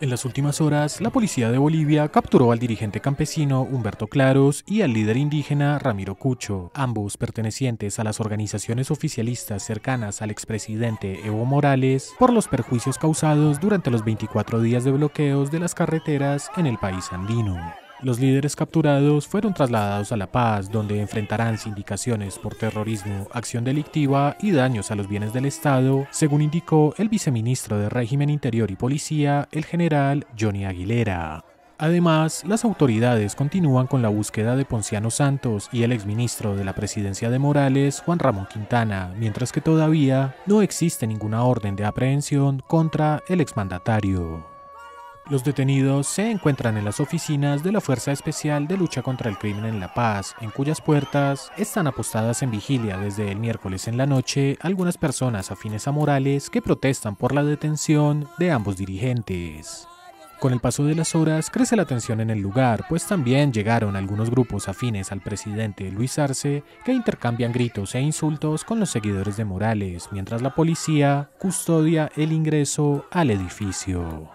En las últimas horas, la policía de Bolivia capturó al dirigente campesino Humberto Claros y al líder indígena Ramiro Cucho, ambos pertenecientes a las organizaciones oficialistas cercanas al expresidente Evo Morales, por los perjuicios causados durante los 24 días de bloqueos de las carreteras en el país andino. Los líderes capturados fueron trasladados a La Paz, donde enfrentarán sindicaciones por terrorismo, acción delictiva y daños a los bienes del Estado, según indicó el viceministro de Régimen Interior y Policía, el general Johnny Aguilera. Además, las autoridades continúan con la búsqueda de Ponciano Santos y el exministro de la presidencia de Morales, Juan Ramón Quintana, mientras que todavía no existe ninguna orden de aprehensión contra el exmandatario. Los detenidos se encuentran en las oficinas de la Fuerza Especial de Lucha contra el Crimen en La Paz, en cuyas puertas están apostadas en vigilia desde el miércoles en la noche algunas personas afines a Morales que protestan por la detención de ambos dirigentes. Con el paso de las horas crece la tensión en el lugar, pues también llegaron algunos grupos afines al presidente Luis Arce que intercambian gritos e insultos con los seguidores de Morales, mientras la policía custodia el ingreso al edificio.